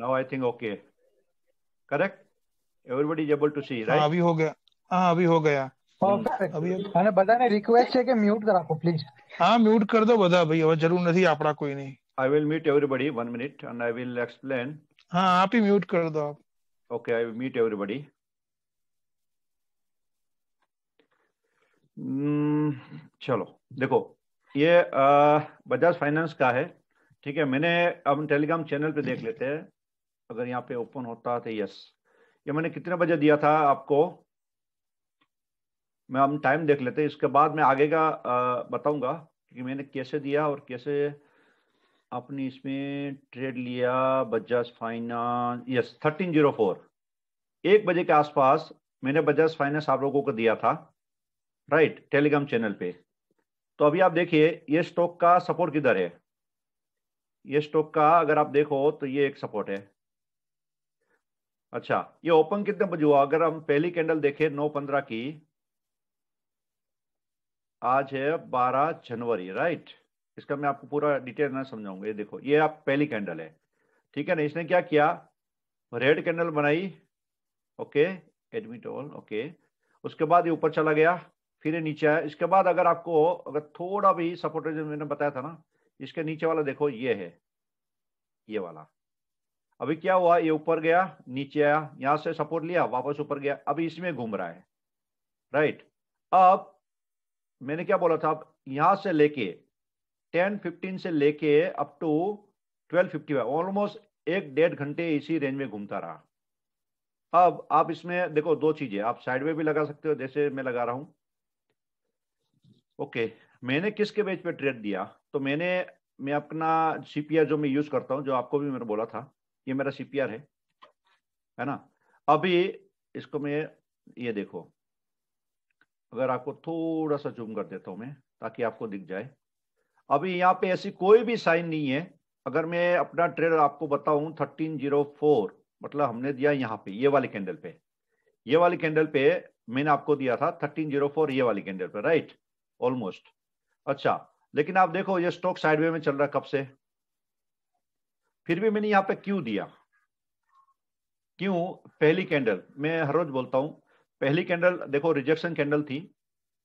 now i think okay correct everybody is able to see हाँ, right abhi ho gaya हाँ अभी हो गया हाँ, हम्म। अभी बता ने रिक्वेस्ट है कि म्यूट करा को प्लीज हाँ म्यूट कर दो बता भाई और जरूर नहीं आप कोई नहीं I will meet everybody one minute and I will explain हाँ आप ही म्यूट कर दो आप okay I will meet everybody चलो देखो ये बजाज फाइनेंस का है ठीक है मैंने अब टेलीग्राम चैनल पे देख लेते हैं अगर यहाँ पे ओपन होता तो यस ये मैंने कितने बजे दिया था आपको मैं हम टाइम देख लेते हैं इसके बाद मैं आगे का बताऊंगा कि मैंने कैसे दिया और कैसे आपने इसमें ट्रेड लिया Bajaj finance yes thirteen zero four एक बजे के आसपास मैंने बजाज फाइनेंस आप लोगों को दिया था राइट टेलीग्राम चैनल पे तो अभी आप देखिए ये स्टॉक का सपोर्ट किधर है ये स्टॉक का अगर आप देखो तो ये एक सपोर्ट है अच्छा ये ओपन कितने बजे हुआ अगर हम पहली कैंडल देखें नौ पंद्रह की आज है बारह जनवरी राइट इसका मैं आपको पूरा डिटेल ना समझाऊंगा ये देखो ये आप पहली कैंडल है ठीक है ना इसने क्या किया रेड कैंडल बनाई ओके एडमिट ऑल ओके उसके बाद ये ऊपर चला गया फिर ये नीचे आया इसके बाद अगर आपको अगर थोड़ा भी सपोर्टेशन मैंने बताया था ना इसके नीचे वाला देखो ये है ये वाला अभी क्या हुआ ये ऊपर गया नीचे आया यहां से सपोर्ट लिया वापस ऊपर गया अभी इसमें घूम रहा है राइट अब मैंने क्या बोला था अब यहां से लेके टेन फिफ्टीन से लेके up to twelve fifty five almost एक डेढ़ घंटे इसी रेंज में घूमता रहा अब आप इसमें देखो दो चीजें आप साइड में भी लगा सकते हो जैसे मैं लगा रहा हूं ओके मैंने किसके बेच पे ट्रेड दिया तो मैंने मैं अपना सीपीआर जो मैं यूज करता हूं जो आपको भी मैंने बोला था ये मेरा सीपीआर है है ना अभी इसको मैं ये देखो अगर आपको थोड़ा सा जूम कर देता हूं मैं ताकि आपको दिख जाए अभी यहाँ पे ऐसी कोई भी साइन नहीं है अगर मैं अपना ट्रेड आपको बताऊं 1304 मतलब हमने दिया यहाँ पे ये वाले कैंडल पे ये वाली कैंडल पे मैंने आपको दिया था 1304 ये वाली कैंडल पे राइट ऑलमोस्ट अच्छा लेकिन आप देखो ये स्टॉक साइडवे में चल रहा है कब से फिर भी मैंने यहाँ पे क्यों दिया क्यों पहली कैंडल मैं हर रोज बोलता हूँ पहली कैंडल देखो रिजेक्शन कैंडल थी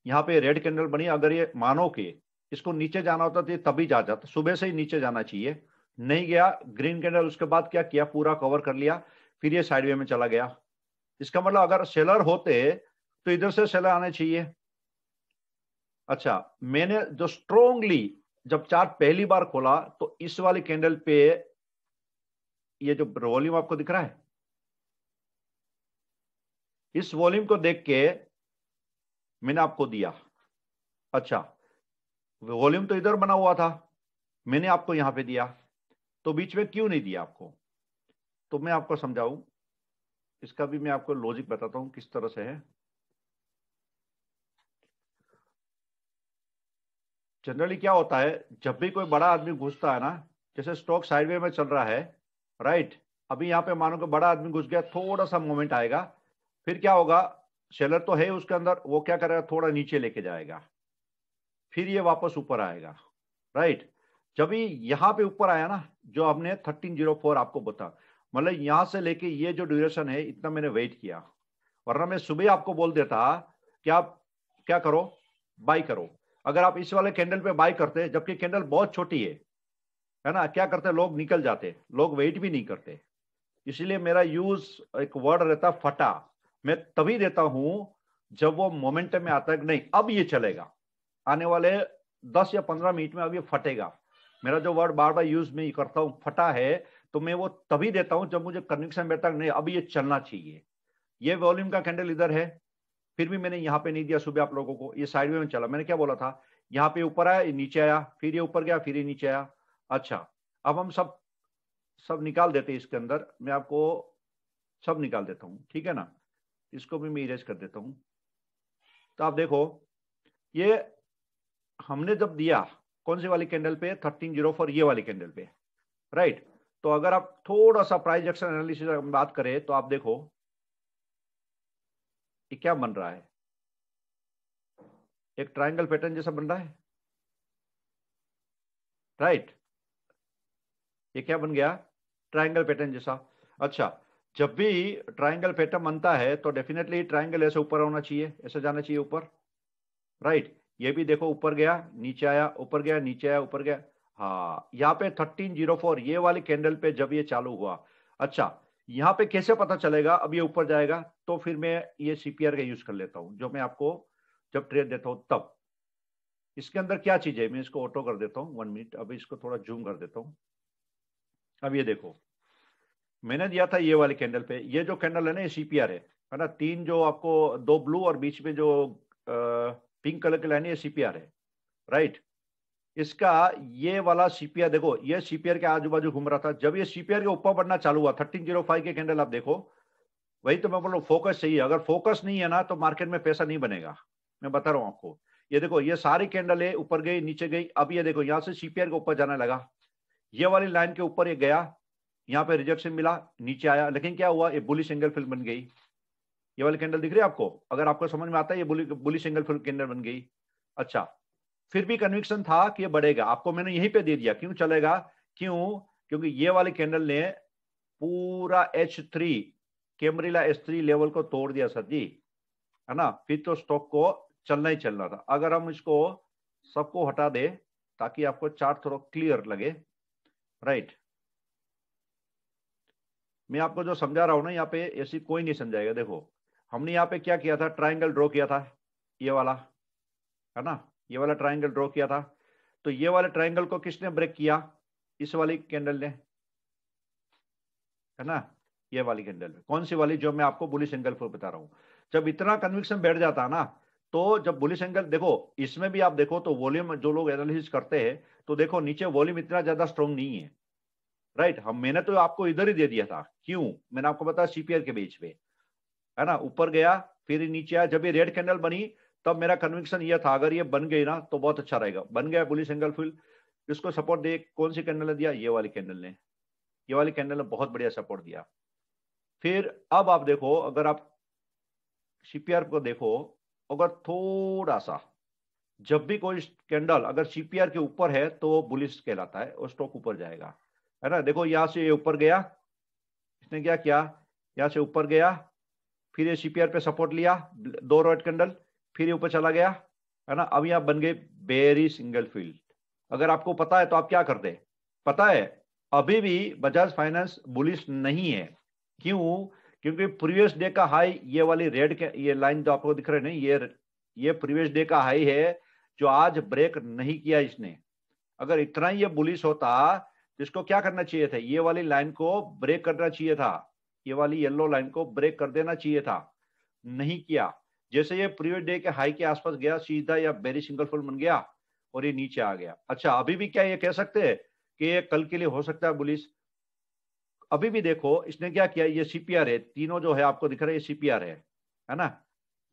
यहाँ पे रेड कैंडल बनी अगर ये मानो के इसको नीचे जाना होता तो तभी जा जाता सुबह से ही नीचे जाना चाहिए नहीं गया ग्रीन कैंडल उसके बाद क्या किया पूरा कवर कर लिया फिर ये साइडवे में चला गया इसका मतलब अगर सेलर होते तो इधर से सेलर आने चाहिए अच्छा मैंने जो स्ट्रोंगली जब चार्ट पहली बार खोला तो इस वाली कैंडल पे ये जो वॉल्यूम आपको दिख रहा है इस वॉल्यूम को देख के मैंने आपको दिया अच्छा वॉल्यूम तो इधर बना हुआ था मैंने आपको यहां पे दिया तो बीच में क्यों नहीं दिया आपको तो मैं आपको समझाऊं इसका भी मैं आपको लॉजिक बताता हूं किस तरह से है जनरली क्या होता है जब भी कोई बड़ा आदमी घुसता है ना जैसे स्टॉक साइडवे में चल रहा है राइट अभी यहाँ पे मानो कि बड़ा आदमी घुस गया थोड़ा सा मोमेंट आएगा फिर क्या होगा सेलर तो है उसके अंदर वो क्या करेगा थोड़ा नीचे लेके जाएगा फिर ये वापस ऊपर आएगा राइट जब यहाँ पे ऊपर आया ना जो हमने थर्टीन जीरो फोर आपको बता मतलब यहाँ से लेके ये जो ड्यूरेशन है इतना मैंने वेट किया वरना मैं सुबह आपको बोल देता कि आप क्या करो बाई करो अगर आप इस वाले कैंडल पे बाई करते जबकि कैंडल बहुत छोटी है है ना क्या करते लोग निकल जाते लोग वेट भी नहीं करते इसलिए मेरा यूज एक वर्ड रहता फटा मैं तभी देता हूं जब वो मोमेंटम में आता है नहीं अब ये चलेगा आने वाले दस या पंद्रह मिनट में अब ये फटेगा मेरा जो वर्ड बार बार यूज में करता हूँ फटा है तो मैं वो तभी देता हूँ जब मुझे कन्विक्शन बैठता नहीं अब ये चलना चाहिए ये वॉल्यूम का कैंडल इधर है फिर भी मैंने यहाँ पे नहीं दिया सुबह आप लोगों को ये साइड में चला मैंने क्या बोला था यहाँ पे ऊपर आया नीचे आया फिर ये ऊपर गया फिर ये नीचे आया अच्छा अब हम सब सब निकाल देते हैं इसके अंदर मैं आपको सब निकाल देता हूँ ठीक है ना इसको भी मैं इरेज कर देता हूँ तो आप देखो ये हमने जब दिया कौन से वाली कैंडल पे थर्टीन जीरो फोर ये वाली कैंडल पे राइट तो अगर आप थोड़ा सा प्राइस एक्शन एनालिसिस बात करें तो आप देखो ये क्या बन रहा है एक ट्रायंगल पैटर्न जैसा बन रहा है राइट ये क्या बन गया ट्राइंगल पैटर्न जैसा अच्छा जब भी ट्राइंगल पैटर्न बनता है तो डेफिनेटली ट्राइंगल ऐसे ऊपर होना चाहिए ऐसे जाना चाहिए ऊपर राइट ये भी देखो ऊपर गया नीचे आया ऊपर गया नीचे आया ऊपर गया हाँ यहाँ पे थर्टीन जीरो फोर ये वाली कैंडल पे जब ये चालू हुआ अच्छा यहाँ पे कैसे पता चलेगा अब ये ऊपर जाएगा तो फिर मैं ये सीपीआर का यूज कर लेता हूँ जो मैं आपको जब ट्रेड देता हूँ तब इसके अंदर क्या चीज है मैं इसको ऑटो कर देता हूँ वन मिनट अभी इसको थोड़ा जूम कर देता हूँ अब ये देखो मैंने दिया था ये वाले कैंडल पे ये जो कैंडल है ना ये सीपीआर है है ना तीन जो आपको दो ब्लू और बीच में जो पिंक कलर की लाइन है ये सीपीआर है राइट इसका ये वाला सीपीआर देखो ये सीपीआर के आजू बाजू घूम रहा था जब ये सीपीआर के ऊपर बढ़ना चालू हुआ थर्टीन जीरो फाइव के कैंडल आप देखो वही तो मैं बोल रहा हूँ फोकस है अगर फोकस नहीं है ना तो मार्केट में पैसा नहीं बनेगा मैं बता रहा हूँ आपको ये देखो ये सारी कैंडल है ऊपर गई नीचे गई अब ये देखो यहाँ से सीपीआर के ऊपर जाने लगा ये वाली लाइन के ऊपर ये गया यहाँ पे रिजेक्शन मिला नीचे आया लेकिन क्या हुआ ये बुलिश एंगल फिल्म बन गई ये वाली कैंडल दिख रही है आपको अगर आपको समझ में आता है ये बुलिश एंगल फिल्म कैंडल बन गई अच्छा फिर भी कन्विक्शन था कि ये बढ़ेगा आपको मैंने यहीं पे दे दिया क्यों चलेगा क्यों क्योंकि ये वाली कैंडल ने पूरा H three camarilla H three level को तोड़ दिया सर जी है ना फिर तो स्टॉक को चलना ही चलना था अगर हम इसको सबको हटा दे ताकि आपको चार्ट थोड़ा क्लियर लगे राइट मैं आपको जो समझा रहा हूं ना यहाँ पे ऐसी कोई नहीं समझाएगा देखो हमने यहाँ पे क्या किया था ट्राइंगल ड्रॉ किया था ये वाला है ना ये वाला ट्राइंगल ड्रॉ किया था तो ये वाले ट्राइंगल को किसने ब्रेक किया इस वाली कैंडल ने है ना ये वाली कैंडल कौन सी वाली जो मैं आपको बुलिस एंगल पर बता रहा हूं जब इतना कन्विक्शन बैठ जाता है ना तो जब बुलिश एंगल देखो इसमें भी आप देखो तो वॉल्यूम जो लोग एनालिसिस करते हैं तो देखो नीचे वॉल्यूम इतना ज्यादा स्ट्रॉन्ग नहीं है राइट हम मैंने तो आपको इधर ही दे दिया था क्यों मैंने आपको बताया सीपीआर के बीच में है ना ऊपर गया फिर नीचे आया जब ये रेड कैंडल बनी तब मेरा कन्विक्शन यह था अगर ये बन गई ना तो बहुत अच्छा रहेगा बन गया बुलिस एंगल फील्ड इसको सपोर्ट दे कौन सी कैंडल ने दिया ये वाली कैंडल ने ये वाली कैंडल ने बहुत बढ़िया सपोर्ट दिया फिर अब आप देखो अगर आप सीपीआर को देखो अगर थोड़ा सा जब भी कोई कैंडल अगर सीपीआर के ऊपर है तो वो बुलिस कहलाता है और स्टॉक ऊपर जाएगा है ना देखो यहाँ से ये ऊपर गया इसने क्या किया यहाँ से ऊपर गया फिर ये सीपीआर पे सपोर्ट लिया दो रेड कैंडल फिर ये ऊपर चला गया है ना अब यहाँ बन गए बेरी सिंगल फील्ड अगर आपको पता है तो आप क्या करते पता है अभी भी बजाज फाइनेंस बुलिस नहीं है क्यों क्योंकि प्रीवियस डे का हाई ये वाली रेड के ये लाइन जो तो आपको दिख रहे नहीं ये ये प्रीवियस डे का हाई है जो आज ब्रेक नहीं किया इसने अगर इतना ही ये बुलिस होता तो इसको क्या करना चाहिए था ये वाली लाइन को ब्रेक करना चाहिए था ये वाली येलो लाइन को ब्रेक कर देना चाहिए था नहीं किया जैसे ये प्रीवियस डे के हाई के आसपास गया सीधा या बेरी सिंगल फुल बन गया और ये नीचे आ गया अच्छा अभी भी क्या ये कह सकते हैं कि ये कल के लिए हो सकता है बुलिस अभी भी देखो इसने क्या किया ये सीपीआर है तीनों जो है आपको दिख रहा है ये सीपीआर है है ना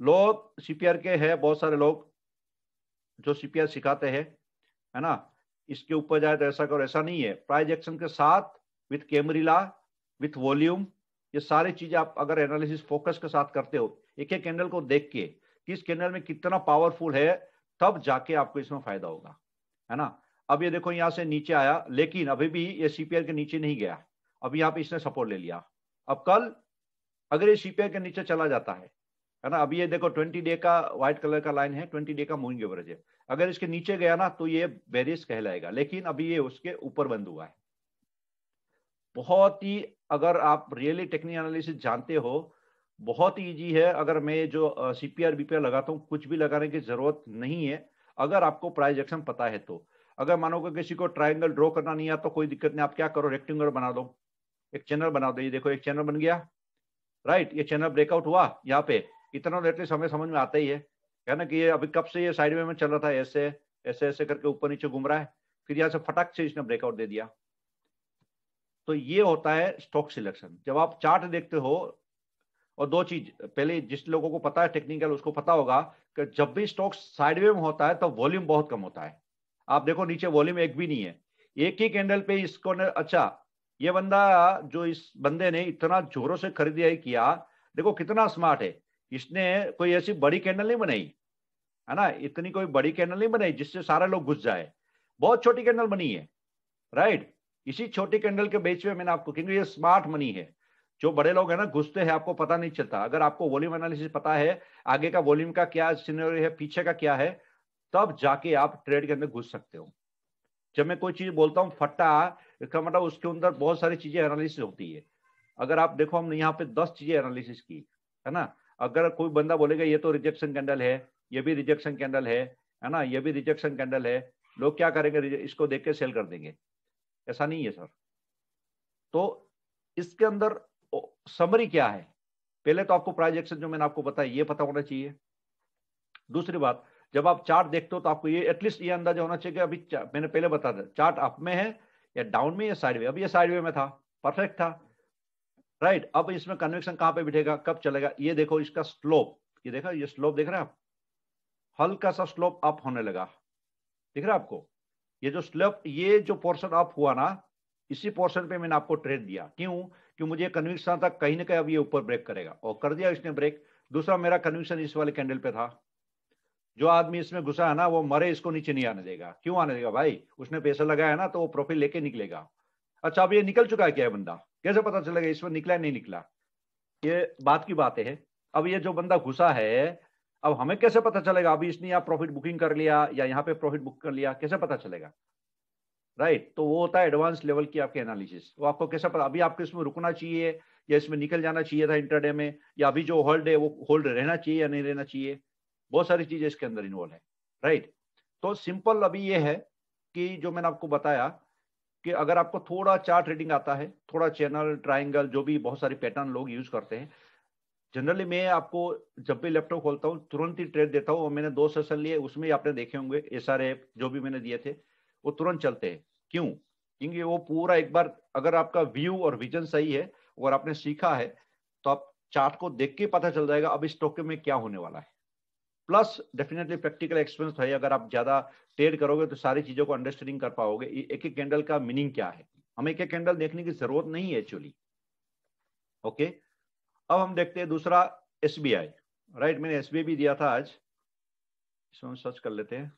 लोग सीपीआर के है बहुत सारे लोग जो सीपीआर सिखाते हैं है ना इसके ऊपर जाए तो ऐसा करो ऐसा नहीं है प्राइजेक्शन के साथ विथ कैमरिला विथ वॉल्यूम ये सारी चीजें आप अगर एनालिसिस फोकस के साथ करते हो एक एक कैंडल को देख के किस कैंडल में कितना पावरफुल है तब जाके आपको इसमें फायदा होगा है ना अब ये देखो यहाँ से नीचे आया लेकिन अभी भी ये सीपीआर के नीचे नहीं गया अभी यहाँ पे इसने सपोर्ट ले लिया अब कल अगर ये सीपीआई के नीचे चला जाता है है ना अभी ये देखो 20 डे का व्हाइट कलर का लाइन है 20 डे का मूविंग एवरेज है अगर इसके नीचे गया ना तो ये बेरिस कहलाएगा लेकिन अभी ये उसके ऊपर बंद हुआ है बहुत ही अगर आप रियली टेक्निकल एनालिसिस जानते हो बहुत ईजी है अगर मैं जो सीपीआर बीपीआर लगाता हूँ कुछ भी लगाने की जरूरत नहीं है अगर आपको प्राइज एक्शन पता है तो अगर मानो किसी को ट्राइंगल ड्रॉ करना नहीं आता तो कोई दिक्कत नहीं आप क्या करो रेक्टेंगल बना दो एक चैनल बना दो ये देखो एक चैनल बन गया राइट ये चैनल ब्रेकआउट हुआ यहाँ पे इतना लेटलेस समय समझ में आता ही है है ना कि ये अभी कब से ये साइड में चल रहा था ऐसे ऐसे ऐसे करके ऊपर नीचे घूम रहा है फिर यहाँ से फटाक से इसने ब्रेकआउट दे दिया तो ये होता है स्टॉक सिलेक्शन जब आप चार्ट देखते हो और दो चीज पहले जिस लोगों को पता है टेक्निकल उसको पता होगा कि जब भी स्टॉक साइडवे में होता है तो वॉल्यूम बहुत कम होता है आप देखो नीचे वॉल्यूम एक भी नहीं है एक ही कैंडल पे इसको ने अच्छा ये बंदा जो इस बंदे ने इतना जोरों से खरीदारी किया देखो कितना स्मार्ट है इसने कोई ऐसी बड़ी कैंडल नहीं बनाई है ना इतनी कोई बड़ी कैंडल नहीं बनाई जिससे सारे लोग घुस जाए बहुत छोटी कैंडल बनी है राइट इसी छोटी कैंडल के बेच में मैंने आपको क्योंकि ये स्मार्ट मनी है जो बड़े लोग है ना घुसते हैं आपको पता नहीं चलता अगर आपको वॉल्यूम एनालिसिस पता है आगे का वॉल्यूम का क्या सीनरी है पीछे का क्या है तब जाके आप ट्रेड के अंदर घुस सकते हो जब मैं कोई चीज बोलता हूँ फट्टा इसका मतलब उसके अंदर बहुत सारी चीजें एनालिसिस होती है अगर आप देखो हमने यहाँ पे दस चीजें एनालिसिस की है ना अगर कोई बंदा बोलेगा ये तो रिजेक्शन कैंडल है ये भी रिजेक्शन कैंडल है है ना ये भी रिजेक्शन कैंडल है लोग क्या करेंगे इसको देख के सेल कर देंगे ऐसा नहीं है सर तो इसके अंदर समरी क्या है पहले तो आपको प्राइज एक्शन जो मैंने आपको बताया ये पता होना चाहिए दूसरी बात जब आप चार्ट देखते हो तो आपको ये एटलीस्ट ये अंदाजा होना चाहिए कि अभी मैंने पहले बता दिया चार्ट अप में है या डाउन में या साइडवे अभी ये साइडवे में था परफेक्ट था राइट right, अब इसमें कन्वेक्शन कहाँ पे बिठेगा कब चलेगा ये देखो इसका स्लोप ये देखा ये स्लोप देख रहे हैं आप हल्का सा स्लोप अप होने लगा दिख रहा है आपको ये जो स्लोप ये जो पोर्सन अप हुआ ना इसी पोर्शन पे मैंने आपको ट्रेड दिया क्यों कि मुझे कन्विक्शन था कहीं ना कहीं अब ये ऊपर ब्रेक करेगा और कर दिया इसने ब्रेक दूसरा मेरा कन्विक्शन इस वाले कैंडल पे था जो आदमी इसमें घुसा है ना वो मरे इसको नीचे नहीं आने देगा क्यों आने देगा भाई उसने पैसा लगाया ना तो वो प्रॉफिट लेके निकलेगा अच्छा अब ये निकल चुका है क्या बंदा कैसे पता चलेगा इसमें निकला नहीं निकला ये बात की बात है अब ये जो बंदा घुसा है अब हमें कैसे पता चलेगा अभी इसने यहाँ प्रॉफिट बुकिंग कर लिया या यहाँ पे प्रॉफिट बुक कर लिया कैसे पता चलेगा राइट तो वो होता है एडवांस लेवल की आपके एनालिसिस वो आपको कैसे पता अभी आपको इसमें रुकना चाहिए या इसमें निकल जाना चाहिए था इंटरडे में या अभी जो होल्ड है वो होल्ड रहना चाहिए या नहीं रहना चाहिए बहुत सारी चीजें इसके अंदर इन्वॉल्व है राइट तो सिंपल अभी ये है कि जो मैंने आपको बताया कि अगर आपको थोड़ा चार्ट रीडिंग आता है थोड़ा चैनल ट्राइंगल जो भी बहुत सारे पैटर्न लोग यूज करते हैं जनरली मैं आपको जब भी लैपटॉप खोलता हूँ तुरंत ही ट्रेड देता हूँ और मैंने दो सेशन लिए उसमें आपने देखे होंगे एस आर जो भी मैंने दिए थे वो तुरंत चलते हैं क्यों क्योंकि वो पूरा एक बार अगर आपका व्यू और विजन सही है और आपने सीखा है तो आप चार्ट को देख के पता चल जाएगा अब इस स्टॉक में क्या होने वाला है प्लस डेफिनेटली प्रैक्टिकल एक्सपीरियंस है अगर आप ज्यादा ट्रेड करोगे तो सारी चीजों को अंडरस्टैंडिंग कर पाओगे एक एक कैंडल का मीनिंग क्या है हमें एक एक कैंडल देखने की जरूरत नहीं है एक्चुअली ओके okay? अब हम देखते हैं दूसरा एस राइट मैंने एस भी दिया था आज इसमें हम सर्च कर लेते हैं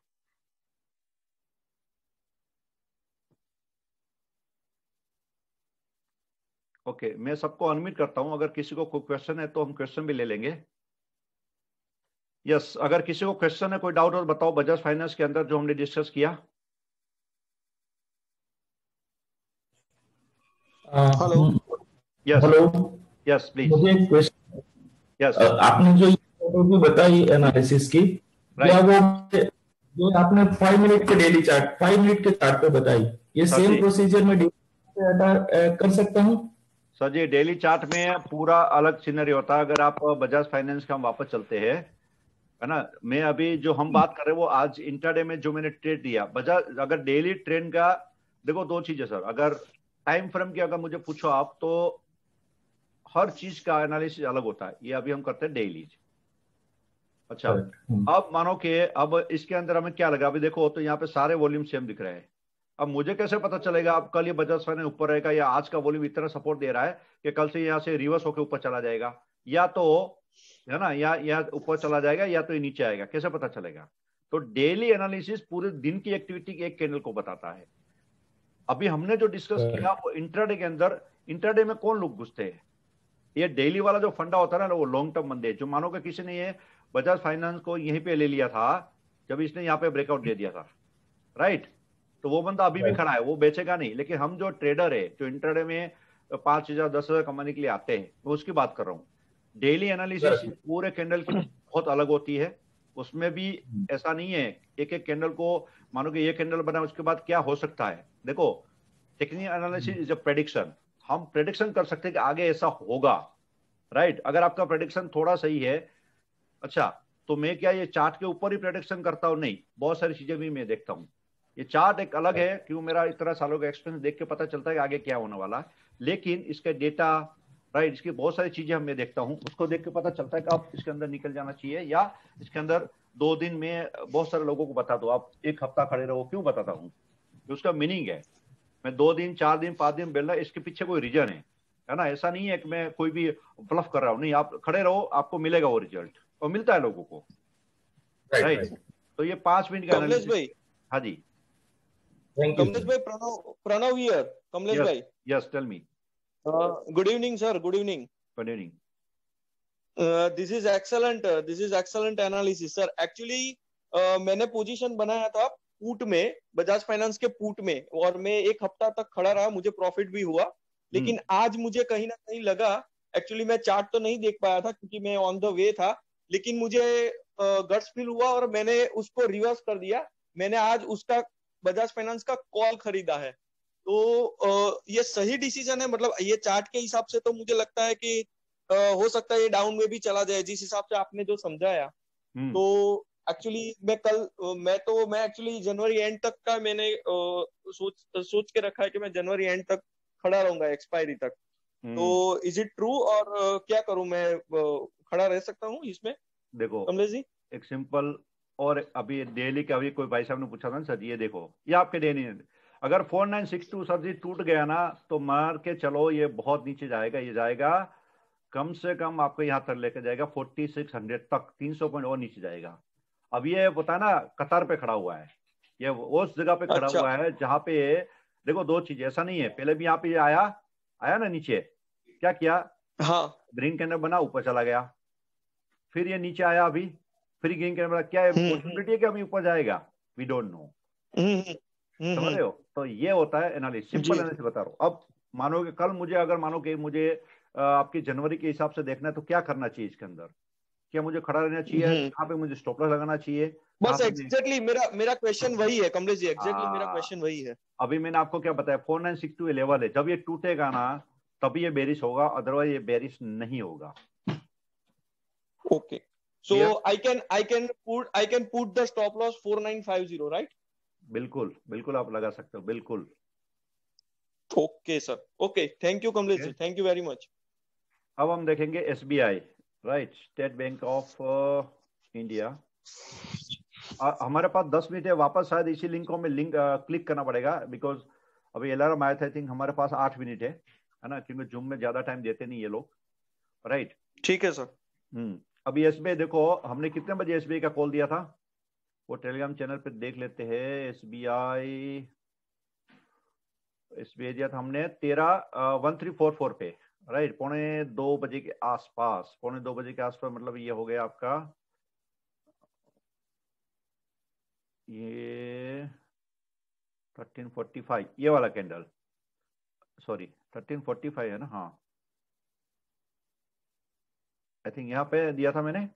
ओके okay, मैं सबको अनमिट करता हूं अगर किसी को कोई क्वेश्चन है तो हम क्वेश्चन भी ले लेंगे यस अगर किसी को क्वेश्चन है कोई डाउट और तो बताओ बजाज फाइनेंस के अंदर जो हमने डिस्कस किया hello yes hello yes please yes आपने जो भी बताई एनालिसिस की right. या वो जो आपने फाइव मिनट के डेली चार्ट फाइव मिनट के चार्ट पे बताई ये सेम प्रोसीजर में uh, कर सकता हूँ सर जी डेली चार्ट में पूरा अलग सीनरी होता है अगर आप बजाज फाइनेंस का हम वापस चलते हैं है ना मैं अभी जो हम बात कर रहे हैं वो आज इंटरडे में जो मैंने ट्रेड दिया बजाय अगर डेली ट्रेन का देखो दो चीजें सर अगर टाइम फ्रेम की अगर मुझे पूछो आप तो हर चीज का एनालिसिस अलग होता है ये अभी हम करते हैं डेली अच्छा hmm. अब मानो कि अब इसके अंदर हमें क्या लगा अभी देखो तो यहाँ पे सारे वॉल्यूम सेम दिख रहे हैं अब मुझे कैसे पता चलेगा अब कल ये बजाज फाइनेंस ऊपर रहेगा या आज का वॉल्यूम इतना सपोर्ट दे रहा है कि कल से यहाँ से रिवर्स होकर ऊपर चला जाएगा या तो है ना या या ऊपर चला जाएगा या तो ये नीचे आएगा कैसे पता चलेगा तो डेली एनालिसिस पूरे दिन की एक्टिविटी के एक कैंडल को बताता है अभी हमने जो डिस्कस हाँ। किया वो इंटरडे के अंदर इंटरडे में कौन लोग घुसते हैं ये डेली वाला जो फंडा होता है ना वो लॉन्ग टर्म बंदे जो मानो कि किसी ने ये बजाज फाइनेंस को यहीं पे ले लिया था जब इसने यहाँ पे ब्रेकआउट दे दिया था राइट तो वो बंदा अभी भी खड़ा है वो बेचेगा नहीं लेकिन हम जो ट्रेडर है जो इंटरडे में पांच हजार दस हजार कमाने के लिए आते हैं मैं उसकी बात कर रहा हूँ डेली एनालिसिस पूरे कैंडल की बहुत अलग होती है उसमें भी हम्म। ऐसा नहीं है एक एक कैंडल को मानो कि ये कैंडल बना उसके बाद क्या हो सकता है देखो technical analysis is a prediction हम प्रेडिक्शन कर सकते हैं कि आगे ऐसा होगा राइट right? अगर आपका प्रेडिक्शन थोड़ा सही है अच्छा तो मैं क्या ये चार्ट के ऊपर ही प्रेडिक्शन करता हूँ नहीं बहुत सारी चीजें भी मैं देखता हूँ ये चार्ट एक अलग है क्यों मेरा इतना सालों का एक्सपीरियंस देख के पता चलता है कि आगे क्या होने वाला है लेकिन इसके डेटा राइट इसकी बहुत सारी चीजें हमें देखता हूँ उसको देख के पता चलता है कि आप इसके अंदर निकल जाना चाहिए या इसके अंदर दो दिन में बहुत सारे लोगों को बता दो आप एक हफ्ता खड़े रहो क्यों बताता हूँ उसका मीनिंग है मैं दो दिन चार दिन पाँच दिन बेल रहा इसके पीछे कोई रीजन है है ना ऐसा नहीं है कि मैं कोई भी फ्लफ कर रहा हूँ नहीं आप खड़े रहो आपको मिलेगा वो रिजल्ट और मिलता है लोगों को राइट तो ये पांच मिनट का हाँ जी कमलेश भाई प्रणव प्रणव हियर कमलेश भाई yes tell me good evening sir good evening good evening this is excellent this is excellent analysis sir actually मैंने पोजीशन बनाया था पुट में बजाज फाइनेंस के पुट में और मैं एक हफ्ता तक खड़ा रहा मुझे प्रॉफिट भी हुआ लेकिन hmm. आज मुझे कहीं ना कहीं लगा एक्चुअली मैं चार्ट तो नहीं देख पाया था क्योंकि मैं ऑन द वे था लेकिन मुझे गट्स uh, फील हुआ और मैंने उसको रिवर्स कर दिया मैंने आज उसका बजाज फाइनेंस का कॉल खरीदा है तो ये सही डिसीजन है मतलब ये चार्ट के हिसाब से तो मुझे लगता है कि हो सकता है ये डाउन में भी चला जाए जिस हिसाब से आपने जो समझाया हम्म। तो एक्चुअली मैं कल मैं तो मैं एक्चुअली जनवरी एंड तक का मैंने सोच सोच के रखा है कि मैं जनवरी एंड तक खड़ा रहूंगा एक्सपायरी तक हम्म। तो इज इट ट्रू और क्या करूं मैं खड़ा रह सकता हूँ इसमें देखो कमलेश जी एक सिंपल और अभी डेली का अभी कोई भाई साहब ने पूछा था सर ये देखो ये आपके डेली अगर four nine six two sir ji टूट गया ना तो मार के चलो ये बहुत नीचे जाएगा ये जाएगा कम से कम आपको यहाँ तक लेके जाएगा फोर्टी सिक्स हंड्रेड तक तीन सौ पॉइंट और नीचे जाएगा अब ये पता ना कतार पे खड़ा हुआ है ये उस जगह पे खड़ा अच्छा। हुआ है जहाँ पे देखो दो चीज ऐसा नहीं है पहले भी यहाँ पे आया आया ना नीचे क्या किया हाँ ग्रीन कैंडल बना ऊपर चला गया फिर ये नीचे आया अभी फिर ग्रीन कैंडल बना क्या पॉसिबिलिटी हम्म। है कि अभी ऊपर जाएगा वी डोंट नो समझ हम्म, हम्म। रहे हो तो ये होता है एनालिसिस सिंपल एनालिसिस बता रहा हूँ अब मानो कि कल मुझे अगर मानो कि मुझे आपकी जनवरी के हिसाब से देखना है तो क्या करना चाहिए इसके अंदर क्या मुझे खड़ा रहना चाहिए हम्म। कहाँ पे मुझे स्टॉपलर लगाना चाहिए बस एग्जैक्टली मेरा मेरा क्वेश्चन वही है कमलेश जी एग्जैक्टली मेरा क्वेश्चन हाँ। वही है अभी मैंने आपको क्या बताया four nine six two eleven है जब ये टूटेगा ना तभी ये बेरिश होगा अदरवाइज ये बेरिश नहीं होगा okay so I can I can put I can put the stop loss four nine five zero right बिल्कुल बिल्कुल आप लगा सकते हो बिल्कुल okay sir okay thank you Kamlesh ji thank you very much अब हम देखेंगे S B I right State Bank of India हमारे पास दस मिनट है वापस शायद इसी लिंक को हमें लिंक क्लिक uh, करना पड़ेगा बिकॉज अभी एम आया था आई थिंक हमारे पास आठ मिनट है है ना क्योंकि जूम में ज्यादा टाइम देते नहीं ये लोग राइट ठीक है सर हम्म अभी एस देखो हमने कितने बजे एस का कॉल दिया था वो टेलीग्राम चैनल पे देख लेते हैं S B I S B I दिया था हमने तेरह वन थ्री फोर फोर पे राइट पौने दो बजे के आसपास पौने दो बजे के आसपास मतलब ये हो गया आपका ये थर्टीन फोर्टी फाइव ये वाला candle sorry thirteen forty five है ना हाँ आई थिंक यहाँ पे दिया था मैंने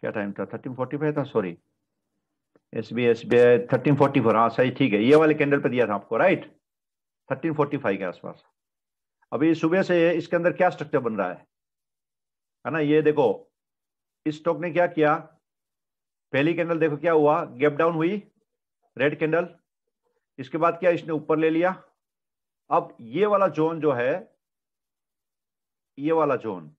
क्या टाइम था थर्टीन फोर्टी फाइव था sorry S B S B I thirteen forty four हाँ सही ठीक है ये वाले कैंडल पे दिया था आपको राइट थर्टीन फोर्टी फाइव के आसपास अभी सुबह से इसके अंदर क्या स्ट्रक्चर बन रहा है है ना ये देखो इस स्टॉक ने क्या किया पहली कैंडल देखो क्या हुआ गैप डाउन हुई रेड कैंडल इसके बाद क्या इसने ऊपर ले लिया अब ये वाला जोन जो है ये वाला जोन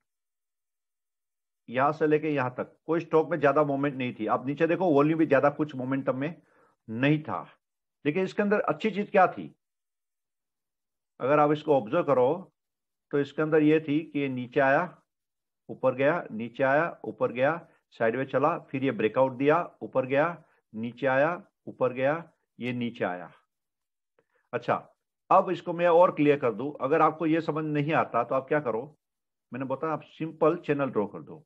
यहां से लेके यहां तक कोई स्टॉक में ज्यादा मोवमेंट नहीं थी आप नीचे देखो वॉल्यूम भी ज्यादा कुछ मोमेंटम में नहीं था लेकिन इसके अंदर अच्छी चीज क्या थी अगर आप इसको ऑब्जर्व करो तो इसके अंदर यह थी कि ये नीचे आया ऊपर गया नीचे आया ऊपर गया साइड में चला फिर ये ब्रेकआउट दिया ऊपर गया नीचे आया ऊपर गया ये नीचे आया अच्छा अब इसको मैं और क्लियर कर दूं अगर आपको ये समझ नहीं आता तो आप क्या करो मैंने बताया आप सिंपल चैनल ड्रॉ कर दो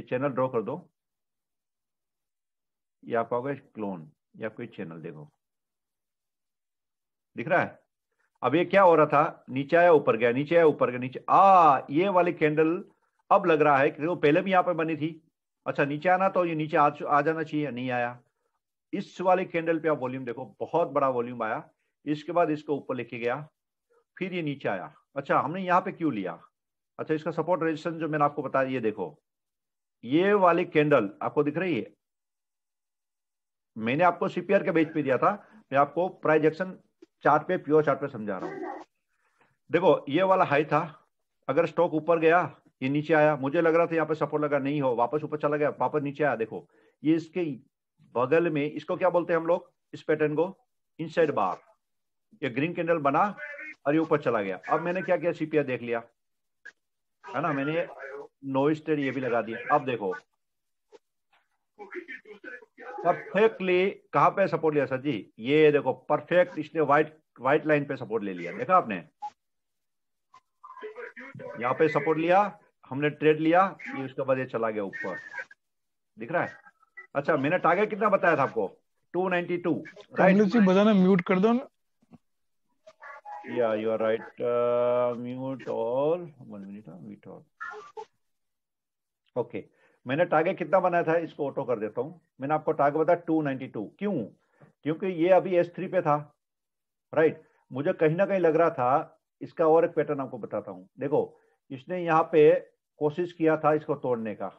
ये चैनल ड्रॉ कर दो ये आपका होगा क्लोन ये आपको चैनल देखो दिख रहा है अब ये क्या हो रहा था नीचे आया ऊपर गया नीचे आया ऊपर गया नीचे आ ये वाली कैंडल अब लग रहा है कि वो पहले भी यहाँ पर बनी थी अच्छा नीचे आना तो ये नीचे आ, आ जाना चाहिए नहीं आया इस वाले कैंडल पे आप वॉल्यूम देखो बहुत बड़ा वॉल्यूम आया इसके बाद इसको ऊपर लेके गया फिर ये नीचे आया अच्छा हमने यहाँ पे क्यों लिया अच्छा इसका सपोर्ट रेजिस्टेंस जो मैंने आपको बताया ये देखो ये वाली कैंडल आपको दिख रही है मैंने आपको सीपीआर के बेच पे दिया था मैं आपको प्राइजेक्शन चार्ट पे प्योर चार्ट पे समझा रहा हूं देखो ये वाला हाई था अगर स्टॉक ऊपर गया ये नीचे आया मुझे लग रहा था यहाँ पे सपोर्ट लगा नहीं हो वापस ऊपर चला गया वापस नीचे आया देखो ये इसके बगल में इसको क्या बोलते हैं हम लोग इस पैटर्न को साइड बार ये ग्रीन कैंडल बना और ये ऊपर चला गया अब मैंने क्या किया सीपीआर देख लिया है ना मैंने नोइस्टर ये भी लगा दिया अब देखो परफेक्टली कहां पे सपोर्ट लिया सर जी ये देखो परफेक्ट इसने व्हाइट व्हाइट लाइन पे सपोर्ट ले लिया देखा आपने यहाँ पे सपोर्ट लिया हमने ट्रेड लिया ये उसके बाद ये चला गया ऊपर दिख रहा है अच्छा मैंने टारगेट कितना बताया था आपको 292 राइट बताना म्यूट कर दो या you are right mute all one minute mute all okay मैंने टारगेट कितना बनाया था इसको ऑटो कर देता हूं मैंने आपको टारगेट बताया टू नाइनटी टू क्यों क्योंकि ये अभी एस थ्री पे था राइट मुझे कहीं ना कहीं लग रहा था इसका और एक पैटर्न आपको बताता हूं देखो इसने यहाँ पे कोशिश किया था इसको तोड़ने का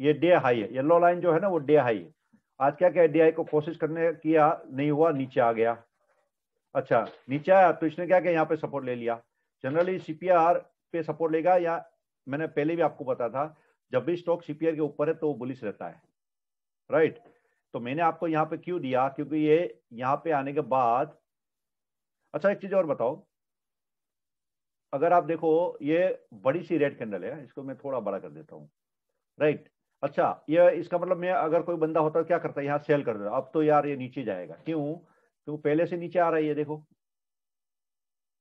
ये डे हाई है येलो लाइन जो है ना वो डे हाई है आज क्या क्या हाई को कोशिश करने किया नहीं हुआ नीचे आ गया अच्छा नीचे आया तो इसने क्या किया यहाँ पे सपोर्ट ले लिया जनरली सीपीआर पे सपोर्ट लेगा या मैंने पहले भी आपको बताया था जब भी स्टॉक सीपीआर के ऊपर है तो वो बुलिश रहता है राइट तो मैंने आपको यहाँ पे क्यों दिया क्योंकि ये यहाँ पे आने के बाद अच्छा एक चीज और बताओ अगर आप देखो ये बड़ी सी रेड कैंडल है इसको मैं थोड़ा बड़ा कर देता हूँ राइट अच्छा ये इसका मतलब मैं अगर कोई बंदा होता क्या करता है यहाँ सेल कर देता अब तो यार ये नीचे जाएगा क्यों क्यों पहले से नीचे आ रहा है देखो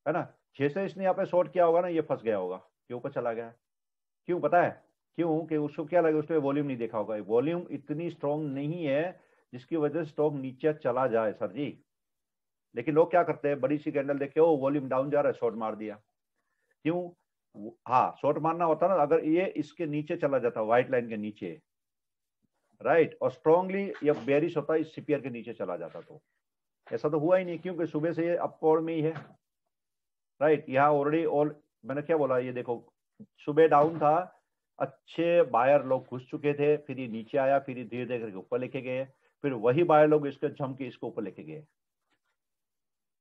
है ना जैसे इसने यहाँ पे शॉर्ट किया होगा ना ये फंस गया होगा ये ऊपर चला गया क्यों पता है क्यों कि उसको क्या लगे उसने वॉल्यूम नहीं देखा होगा वॉल्यूम इतनी स्ट्रांग नहीं है जिसकी वजह से स्टॉक नीचे चला जाए सर जी लेकिन लोग क्या करते हैं बड़ी सी कैंडल देखे ओ वॉल्यूम डाउन जा रहा है शॉर्ट मार दिया क्यों हाँ शॉर्ट मारना होता ना अगर ये इसके नीचे चला जाता व्हाइट लाइन के नीचे राइट और स्ट्रांगली ये बेरिश होता इस सीपीआर के नीचे चला जाता तो ऐसा तो हुआ ही नहीं क्योंकि सुबह से ये अपवर्ड में ही है राइट यहाँ ऑलरेडी ऑल मैंने क्या बोला ये देखो सुबह डाउन था अच्छे बायर लोग घुस चुके थे फिर ये नीचे आया फिर ये धीरे धीरे करके ऊपर लेके गए फिर वही बायर लोग इसके जम के इसको ऊपर लेके गए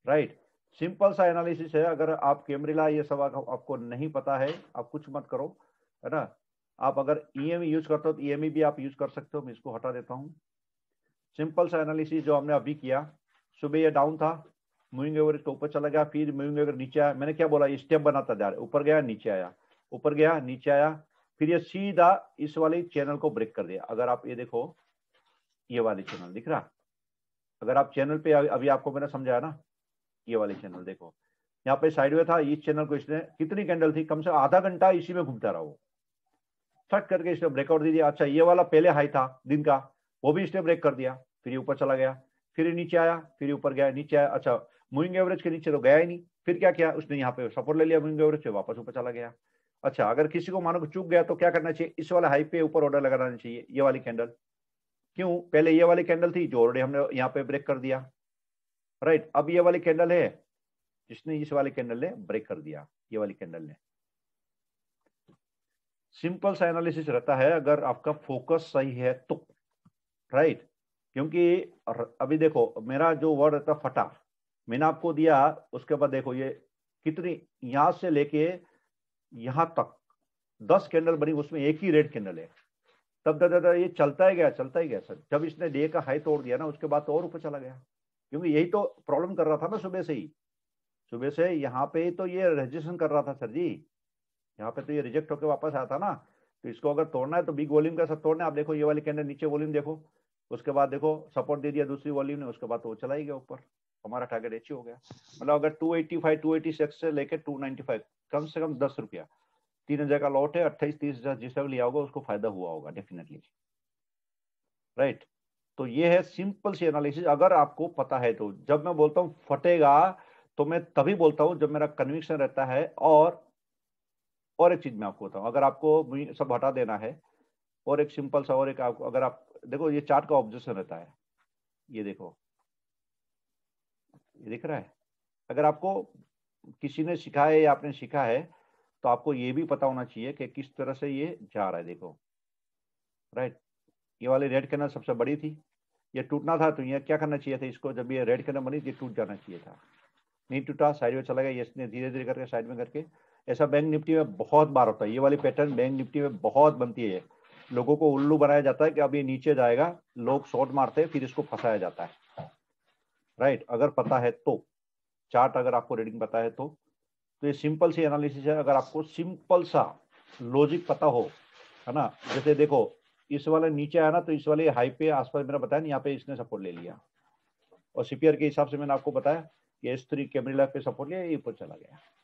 राइट सिंपल सा एनालिसिस है अगर आप कैमरेला ये सब आपको नहीं पता है आप कुछ मत करो है ना आप अगर ई e यूज e करते हो तो ई e भी आप यूज कर सकते हो मैं इसको हटा देता हूँ सिंपल सा एनालिसिस जो हमने अभी किया सुबह ये डाउन था मूविंग एवरेज को ऊपर चला गया फिर मूविंग एवरेज नीचे आया मैंने क्या बोला ये स्टेप बनाता जा रहा है ऊपर गया नीचे आया ऊपर गया नीचे आया फिर ये सीधा इस वाले चैनल को ब्रेक कर दिया अगर आप ये देखो ये वाले चैनल दिख रहा अगर आप चैनल पे अभी आपको मैंने समझाया ना ये वाले चैनल देखो यहाँ पे साइड में था इस चैनल को इसने कितनी कैंडल थी कम से कम आधा घंटा इसी में घूमता रहा वो फट करके इसने ब्रेकआउट दे दिया अच्छा ये वाला पहले हाई था दिन का वो भी इसने ब्रेक कर दिया फिर ऊपर चला गया फिर नीचे आया फिर ऊपर गया नीचे आया अच्छा मूविंग एवरेज के नीचे तो गया ही नहीं फिर क्या किया उसने यहाँ पे सपोर्ट ले लिया मूविंग एवरेज से वापस ऊपर चला गया अच्छा अगर किसी को मानो चूक गया तो क्या करना चाहिए इस वाला हाई पे ऊपर ऑर्डर लगाना चाहिए ये वाली कैंडल क्यों पहले ये वाली कैंडल थी जो ऑलरेडी हमने यहाँ पे ब्रेक कर दिया राइट अब ये वाली कैंडल है जिसने इस वाले कैंडल ने ब्रेक कर दिया ये वाली कैंडल ने सिंपल सा एनालिसिस रहता है अगर आपका फोकस सही है तो राइट क्योंकि अभी देखो मेरा जो वर्ड रहता फटा मैंने आपको दिया उसके बाद देखो ये कितनी यहां से लेके यहां तक दस कैंडल बनी उसमें एक ही रेड कैंडल है तब दादा दादा ये चलता ही गया चलता ही गया सर जब इसने डे का हाई तोड़ दिया ना उसके बाद तो और ऊपर चला गया क्योंकि यही तो प्रॉब्लम कर रहा था ना सुबह से ही सुबह से यहाँ पे तो ये रजिस्ट्रेशन कर रहा था सर जी यहाँ पे तो ये रिजेक्ट होकर वापस आया था ना तो इसको अगर तोड़ना है तो बिग वॉल्यूम का सब तोड़ना है आप देखो ये वाले कैंडल नीचे वॉल्यूम देखो उसके बाद देखो सपोर्ट दे दिया दूसरी वॉल्यूम ने उसके बाद तो वो चला ही गया ऊपर हमारा टारगेट एच हो गया मतलब अगर two eighty five two eighty six से लेकर टू नाइन्टी फाइव कम से कम दस रुपया तीन हजार का लॉट है अट्ठाईस तीस हजार जिस जिसका लिया होगा उसको फायदा हुआ होगा डेफिनेटली राइट right? तो ये है सिंपल सी एनालिसिस अगर आपको पता है तो जब मैं बोलता हूं फटेगा तो मैं तभी बोलता हूं जब मेरा कन्विक्शन रहता है और और एक चीज मैं आपको बताऊं अगर आपको सब हटा देना है और एक सिंपल सा और एक आपको अगर आप देखो ये चार्ट का ऑब्जेक्शन रहता है ये देखो ये दिख रहा है अगर आपको किसी ने सिखा है या आपने सीखा है तो आपको ये भी पता होना चाहिए कि किस तरह से ये जा रहा है देखो राइट ये वाली रेड कैनल सबसे बड़ी थी ये टूटना था तो ये क्या करना चाहिए था इसको जब ये रेड कैनल बनी थी तो टूट जाना चाहिए था नहीं टूटा साइड में चला गया इसने धीरे धीरे करके साइड में करके ऐसा बैंक निफ्टी में बहुत बार होता है ये वाली पैटर्न बैंक निफ्टी में बहुत बनती है लोगों को उल्लू बनाया जाता है कि अब ये नीचे जाएगा लोग शॉर्ट मारते हैं फिर इसको फंसाया जाता है राइट अगर पता है तो चार्ट अगर आपको रीडिंग पता है तो तो ये सिंपल सी एनालिसिस है अगर आपको सिंपल सा लॉजिक पता हो है ना जैसे देखो इस वाले नीचे आया ना तो इस वाले हाई पे आसपास मेरा बताया यहाँ पे इसने सपोर्ट ले लिया और सीपीआर के हिसाब से मैंने आपको बताया कि एस थ्री लाइफ पे सपोर्ट लिया ये ऊपर चला गया